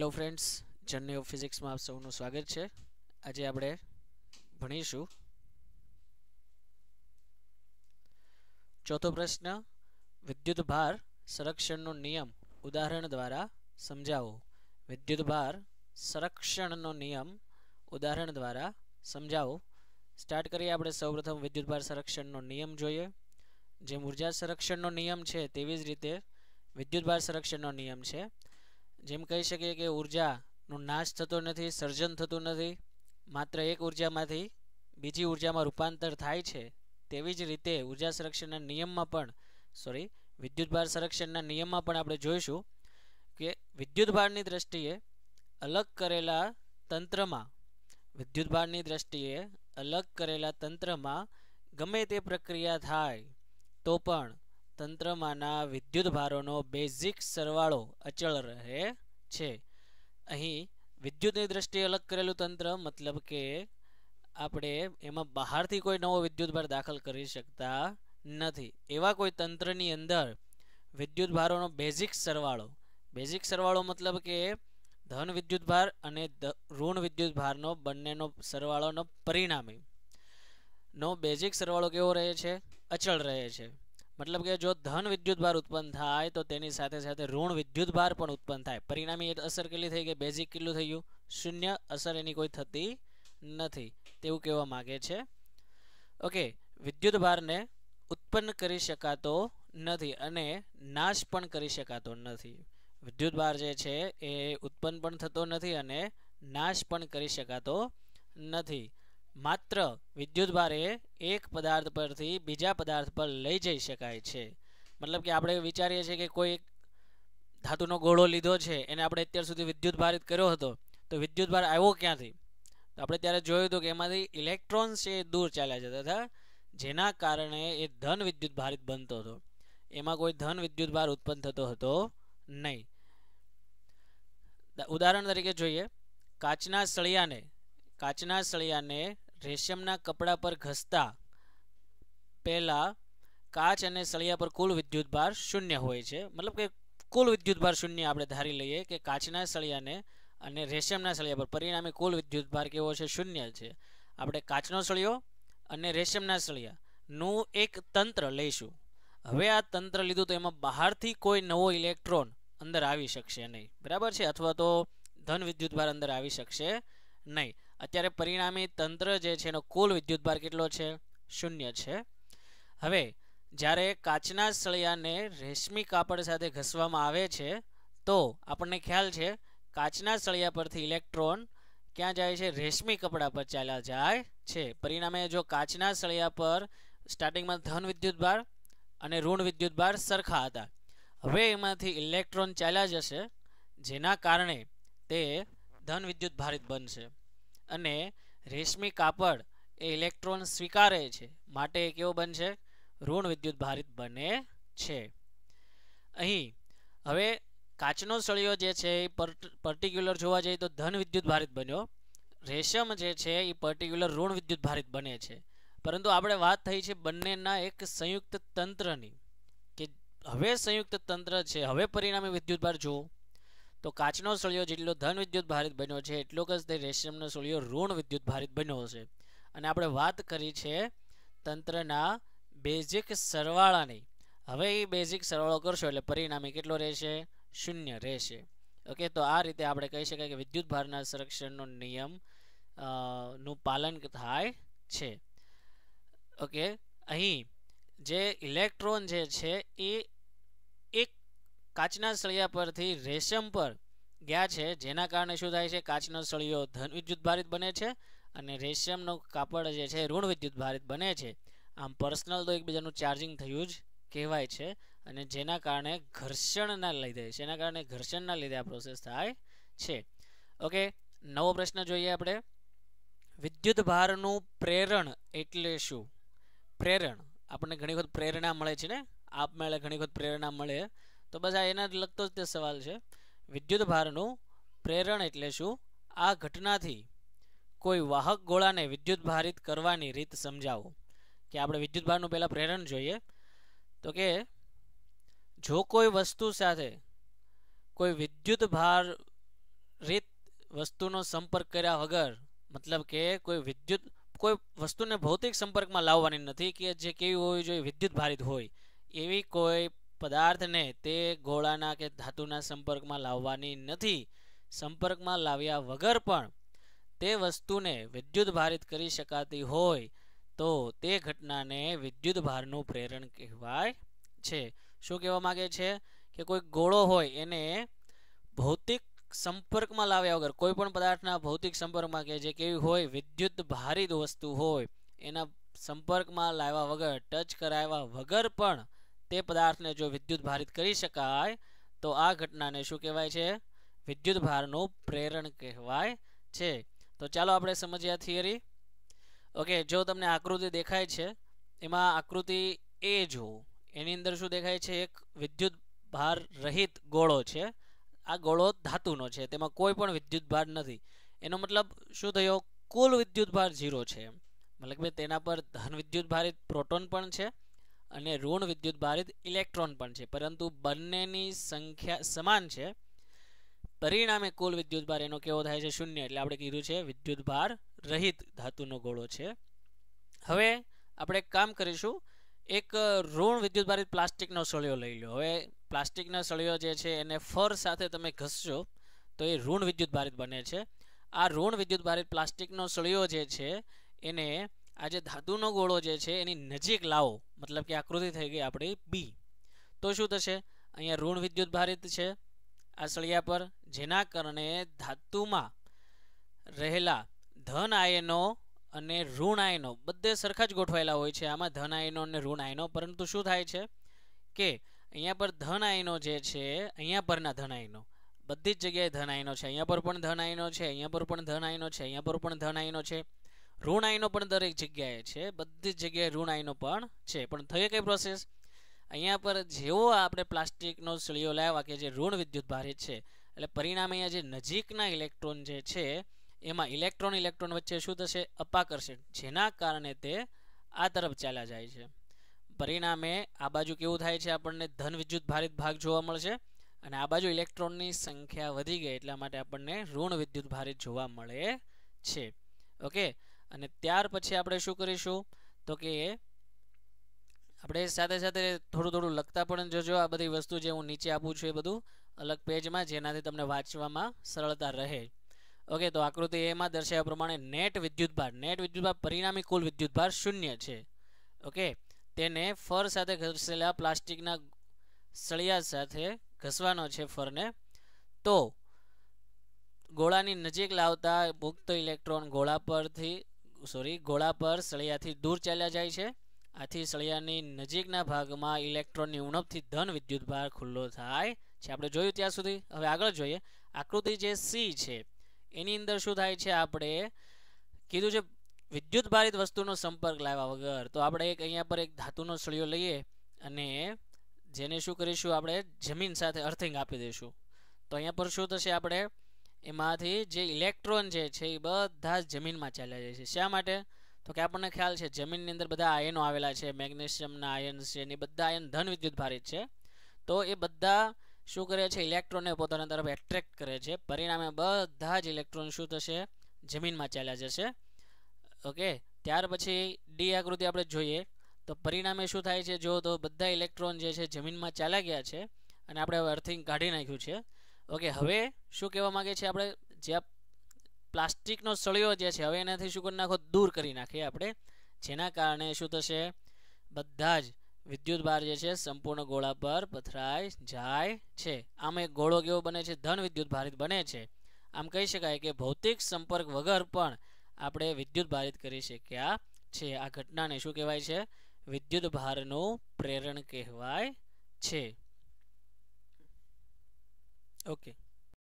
hello friends journey of ફિઝિક્સમાં આપ સૌનું સ્વાગત છે આજે આપણે ભણીશું ચોથો પ્રશ્ન વિદ્યુત ભાર સંરક્ષણનો નિયમ ઉદાહરણ દ્વારા સમજાવો વિદ્યુત ભાર સંરક્ષણનો નિયમ ઉદાહરણ દ્વારા સમજાવો સ્ટાર્ટ કરીએ આપણે સૌપ્રથમ વિદ્યુત ભાર સંરક્ષણનો નિયમ જોઈએ જેમ ઉર્જા સંરક્ષણનો નિયમ છે તેવી જ રીતે વિદ્યુત ભાર સંરક્ષણનો નિયમ છે જેમ કહી શકીએ કે ઉર્જાનું નાશ થતો નથી સર્જન થતું નથી માત્ર એક ઉર્જામાંથી બીજી ઉર્જામાં રૂપાંતર થાય છે તેવી જ રીતે ઉર્જા સંરક્ષણના નિયમમાં પણ સોરી વિદ્યુતભાર સંરક્ષણના નિયમમાં પણ આપણે જોઈશું કે વિદ્યુતભારની દ્રષ્ટિએ અલગ કરેલા તંત્રમાં વિદ્યુતભારની દ્રષ્ટિએ અલગ કરેલા તંત્રમાં ગમે તે પ્રક્રિયા થાય તો પણ તંત્રમાંના વિદ્યુત ભારોનો બેઝિક સરવાળો અચળ રહે છે અહીં વિદ્યુતની દ્રષ્ટિએ અલગ કરેલું તંત્ર મતલબ કે આપણે એમાં બહારથી કોઈ નવો વિદ્યુતભાર દાખલ કરી શકતા નથી એવા કોઈ તંત્રની અંદર વિદ્યુતભારોનો બેઝિક સરવાળો બેઝિક સરવાળો મતલબ કે ધન વિદ્યુત ભાર અને ઋણ વિદ્યુત ભારનો બંનેનો સરવાળોનો પરિણામી નો બેઝિક સરવાળો કેવો રહે છે અચળ રહે છે મતલબ કે જો ધન વિદ્યુતભાર ઉત્પન્ન થાય તો તેની સાથે સાથે ઋણ વિદ્યુતભાર પણ ઉત્પન્ન થાય પરિણામી અસર કેટલી થઈ કે બેઝિક કેટલું થયું શૂન્ય અસર એની કોઈ થતી નથી તેવું કહેવા માગે છે ઓકે વિદ્યુતભારને ઉત્પન્ન કરી શકાતો નથી અને નાશ પણ કરી શકાતો નથી વિદ્યુતભાર જે છે એ ઉત્પન્ન પણ થતો નથી અને નાશ પણ કરી શકાતો નથી માત્ર વિદ્યુતભારે એક પદાર્થ પરથી બીજા પદાર્થ પર લઈ જઈ શકાય છે મતલબ કે આપણે વિચારીએ છીએ કે કોઈ એક ધાતુનો ગોળો લીધો છે એને આપણે અત્યાર સુધી વિદ્યુત ભારિત કર્યો હતો તો ભાર આવ્યો ક્યાંથી તો આપણે ત્યારે જોયું હતું કે એમાંથી ઇલેક્ટ્રોન એ દૂર ચાલ્યા જતા હતા જેના કારણે એ ધન વિદ્યુત ભારિત બનતો હતો એમાં કોઈ ધન વિદ્યુત ભાર ઉત્પન્ન થતો હતો નહીં ઉદાહરણ તરીકે જોઈએ કાચના સળિયાને કાચના સળિયાને રેશમના કપડા પર ઘસતા પહેલાં કાચ અને સળિયા પર કુલ વિદ્યુતભાર શૂન્ય હોય છે મતલબ કે કુલ વિદ્યુતભાર શૂન્ય આપણે ધારી લઈએ કે કાચના સળિયાને અને રેશમના સળિયા પર પરિણામે કુલ વિદ્યુતભાર કેવો છે શૂન્ય છે આપણે કાચનો સળિયો અને રેશમના સળિયાનું એક તંત્ર લઈશું હવે આ તંત્ર લીધું તો એમાં બહારથી કોઈ નવો ઇલેક્ટ્રોન અંદર આવી શકશે નહીં બરાબર છે અથવા તો ધન વિદ્યુતભાર અંદર આવી શકશે નહીં અત્યારે પરિણામે તંત્ર જે છે એનો કુલ વિદ્યુતભાર કેટલો છે શૂન્ય છે હવે જ્યારે કાચના સળિયાને રેશમી કાપડ સાથે ઘસવામાં આવે છે તો આપણને ખ્યાલ છે કાચના સળિયા પરથી ઇલેક્ટ્રોન ક્યાં જાય છે રેશમી કપડા પર ચાલ્યા જાય છે પરિણામે જો કાચના સળિયા પર સ્ટાર્ટિંગમાં ધન વિદ્યુતભાર અને ઋણ વિદ્યુતભાર સરખા હતા હવે એમાંથી ઇલેક્ટ્રોન ચાલ્યા જશે જેના કારણે તે ધન વિદ્યુત ભારિત બનશે અને રેશમી કાપડ એ ઇલેક્ટ્રોન સ્વીકારે છે માટે એ કેવો બનશે ઋણ વિદ્યુત ભારિત બને છે અહીં હવે કાચનો સળિયો જે છે એ પર્ટિક્યુલર જોવા જઈએ તો ધન વિદ્યુત ભારિત બન્યો રેશમ જે છે એ પર્ટિક્યુલર ઋણ વિદ્યુત ભારિત બને છે પરંતુ આપણે વાત થઈ છે બંનેના એક સંયુક્ત તંત્રની કે હવે સંયુક્ત તંત્ર છે હવે પરિણામે વિદ્યુતભાર જુઓ તો કાચનો સળિયો જેટલો ધન વિદ્યુત ભારિત બન્યો છે એટલો જ તે રેશમનો સળિયો ઋણ વિદ્યુત ભારિત બન્યો છે અને આપણે વાત કરી છે તંત્રના બેઝિક સરવાળાની હવે એ બેઝિક સરવાળો કરશો એટલે પરિણામે કેટલો રહેશે શૂન્ય રહેશે ઓકે તો આ રીતે આપણે કહી શકાય કે વિદ્યુત ભારના સંરક્ષણનો નિયમ નું પાલન થાય છે ઓકે અહીં જે ઇલેક્ટ્રોન જે છે એ એક કાચના સળિયા પરથી રેશમ પર ગયા છે જેના કારણે શું થાય છે કાચનો સળિયો ધન વિદ્યુત ભારિત બને છે અને રેશમનું કાપડ જે છે ઋણ વિદ્યુત ભારિત બને છે આમ પર્સનલ તો એકબીજાનું ચાર્જિંગ થયું જ કહેવાય છે અને જેના કારણે ઘર્ષણના લીધે જેના કારણે ઘર્ષણના લીધે આ પ્રોસેસ થાય છે ઓકે નવો પ્રશ્ન જોઈએ આપણે વિદ્યુત ભારનું પ્રેરણ એટલે શું પ્રેરણ આપણને ઘણી વખત પ્રેરણા મળે છે ને આપમેળે ઘણી વખત પ્રેરણા મળે તો બસ આ એના લગતો જ તે સવાલ છે વિદ્યુત ભારનું પ્રેરણ એટલે શું આ ઘટનાથી કોઈ વાહક ગોળાને વિદ્યુત ભારિત કરવાની રીત સમજાવો કે આપણે વિદ્યુત ભારનું પહેલાં પ્રેરણ જોઈએ તો કે જો કોઈ વસ્તુ સાથે કોઈ વિદ્યુત ભાર રીત વસ્તુનો સંપર્ક કર્યા વગર મતલબ કે કોઈ વિદ્યુત કોઈ વસ્તુને ભૌતિક સંપર્કમાં લાવવાની નથી કે જે કેવી હોવી જોઈએ વિદ્યુત ભારિત હોય એવી કોઈ પદાર્થને તે ગોળાના કે ધાતુના સંપર્કમાં લાવવાની નથી સંપર્કમાં લાવ્યા વગર પણ તે વસ્તુને વિદ્યુત ભારિત કરી શકાતી હોય તો તે ઘટનાને વિદ્યુત ભારનું પ્રેરણ કહેવાય છે શું કહેવા માગે છે કે કોઈ ગોળો હોય એને ભૌતિક સંપર્કમાં લાવ્યા વગર કોઈ પણ પદાર્થના ભૌતિક સંપર્કમાં કે જે કેવી હોય વિદ્યુત ભારિત વસ્તુ હોય એના સંપર્કમાં લાવ્યા વગર ટચ કરાવ્યા વગર પણ તે પદાર્થને જો વિદ્યુત ભારિત કરી શકાય તો આ ઘટનાને શું કહેવાય છે વિદ્યુત ભારનું પ્રેરણ કહેવાય છે તો ચાલો આપણે સમજીએ થિયરી ઓકે જો તમને આકૃતિ દેખાય છે એમાં આકૃતિ એ જો એની અંદર શું દેખાય છે એક વિદ્યુત ભાર રહિત ગોળો છે આ ગોળો ધાતુનો છે તેમાં કોઈ પણ વિદ્યુત ભાર નથી એનો મતલબ શું થયો કુલ વિદ્યુત ભાર ઝીરો છે મતલબ કે તેના પર ધન વિદ્યુત ભારિત પ્રોટોન પણ છે અને ઋણ વિદ્યુત ભારિત ઇલેક્ટ્રોન પણ છે પરંતુ બંનેની સંખ્યા સમાન છે પરિણામે કુલ વિદ્યુતભાર એનો કેવો થાય છે શૂન્ય એટલે આપણે કીધું છે વિદ્યુતભાર રહિત ધાતુનો ગોળો છે હવે આપણે કામ કરીશું એક ઋણ વિદ્યુતભારિત પ્લાસ્ટિકનો સળિયો લઈ લો હવે પ્લાસ્ટિકના સળિયો જે છે એને ફર સાથે તમે ઘસશો તો એ ઋણ વિદ્યુતભારિત બને છે આ ઋણ વિદ્યુતભારિત પ્લાસ્ટિકનો સળિયો જે છે એને આ જે ધાતુનો ગોળો જે છે એની નજીક લાવો મતલબ કે આકૃતિ થઈ ગઈ આપણી બી તો શું થશે અહીંયા ઋણ વિદ્યુત ભારિત છે આ સળિયા પર જેના કારણે ધાતુમાં રહેલા ધન આયનો અને ઋણ આયનો બધે સરખા જ ગોઠવાયેલા હોય છે આમાં ધન આયનો અને ઋણ આયનો પરંતુ શું થાય છે કે અહીંયા પર ધન આયનો જે છે અહીંયા પરના ધન આયનો બધી જ જગ્યાએ ધન આયનો છે અહીંયા પર પણ ધન આયનો છે અહીંયા પર પણ ધન આયનો છે અહીંયા પર પણ ધન આયનો છે ઋણ આયનો પણ દરેક જગ્યાએ છે બધી જ જગ્યાએ ઋણ આયનો પણ છે પણ થઈ કઈ પ્રોસેસ અહીંયા પર જેવો આપણે પ્લાસ્ટિકનો સળિયો લાવ્યા કે જે ઋણ વિદ્યુત ભારે છે એટલે પરિણામે અહીંયા જે નજીકના ઇલેક્ટ્રોન જે છે એમાં ઇલેક્ટ્રોન ઇલેક્ટ્રોન વચ્ચે શું થશે અપાકર્ષણ જેના કારણે તે આ તરફ ચાલ્યા જાય છે પરિણામે આ બાજુ કેવું થાય છે આપણને ધન વિદ્યુત ભારિત ભાગ જોવા મળશે અને આ બાજુ ઇલેક્ટ્રોનની સંખ્યા વધી ગઈ એટલા માટે આપણને ઋણ વિદ્યુત ભારિત જોવા મળે છે ઓકે અને ત્યાર પછી આપણે શું કરીશું તો કે આપણે સાથે સાથે થોડું થોડું લખતા પણ જોજો આ બધી વસ્તુ જે હું નીચે આપું છું એ બધું અલગ પેજમાં જેનાથી તમને વાંચવામાં સરળતા રહે ઓકે તો આકૃતિ એમાં દર્શાવ્યા પ્રમાણે નેટ વિદ્યુતભાર નેટ વિદ્યુતભાર પરિણામી કુલ વિદ્યુતભાર શૂન્ય છે ઓકે તેને ફર સાથે ઘસેલા પ્લાસ્ટિકના સળિયા સાથે ઘસવાનો છે ફરને તો ગોળાની નજીક લાવતા મુક્ત ઇલેક્ટ્રોન ગોળા પરથી સોરી ગોળા પર સળિયાથી દૂર ચાલ્યા જાય છે આથી સળિયાની નજીકના ભાગમાં ઇલેક્ટ્રોનની ઉણપથી ધન વિદ્યુતભાર ખુલ્લો થાય છે આપણે જોયું ત્યાં સુધી હવે આગળ જોઈએ આકૃતિ જે સી છે એની અંદર શું થાય છે આપણે કીધું છે વિદ્યુતભારિત વસ્તુનો સંપર્ક લાવ્યા વગર તો આપણે એક અહીંયા પર એક ધાતુનો સળિયો લઈએ અને જેને શું કરીશું આપણે જમીન સાથે અર્થિંગ આપી દઈશું તો અહીંયા પર શું થશે આપણે એમાંથી જે ઇલેક્ટ્રોન જે છે એ બધા જ જમીનમાં ચાલ્યા જાય છે શા માટે તો કે આપણને ખ્યાલ છે જમીનની અંદર બધા આયનો આવેલા છે મેગ્નેશિયમના આયન્સ છે ને બધા આયન ધન વિદ્યુત ભારિત છે તો એ બધા શું કરે છે ઇલેક્ટ્રોનને પોતાની તરફ એટ્રેક્ટ કરે છે પરિણામે બધા જ ઇલેક્ટ્રોન શું થશે જમીનમાં ચાલ્યા જશે ઓકે ત્યાર પછી ડી આકૃતિ આપણે જોઈએ તો પરિણામે શું થાય છે જો તો બધા ઇલેક્ટ્રોન જે છે જમીનમાં ચાલ્યા ગયા છે અને આપણે અર્થિંગ કાઢી નાખ્યું છે ઓકે હવે શું કહેવા માંગે છે આપણે જે પ્લાસ્ટિકનો સળિયો જે છે હવે એનાથી શું કરી નાખો દૂર કરી નાખીએ આપણે જેના કારણે શું થશે બધા જ વિદ્યુત ભાર જે છે સંપૂર્ણ ગોળા પર પથરાઈ જાય છે આમ એક ગોળો કેવો બને છે ધન વિદ્યુત ભારિત બને છે આમ કહી શકાય કે ભૌતિક સંપર્ક વગર પણ આપણે વિદ્યુત ભારિત કરી શક્યા છે આ ઘટનાને શું કહેવાય છે વિદ્યુત ભારનું પ્રેરણ કહેવાય છે okay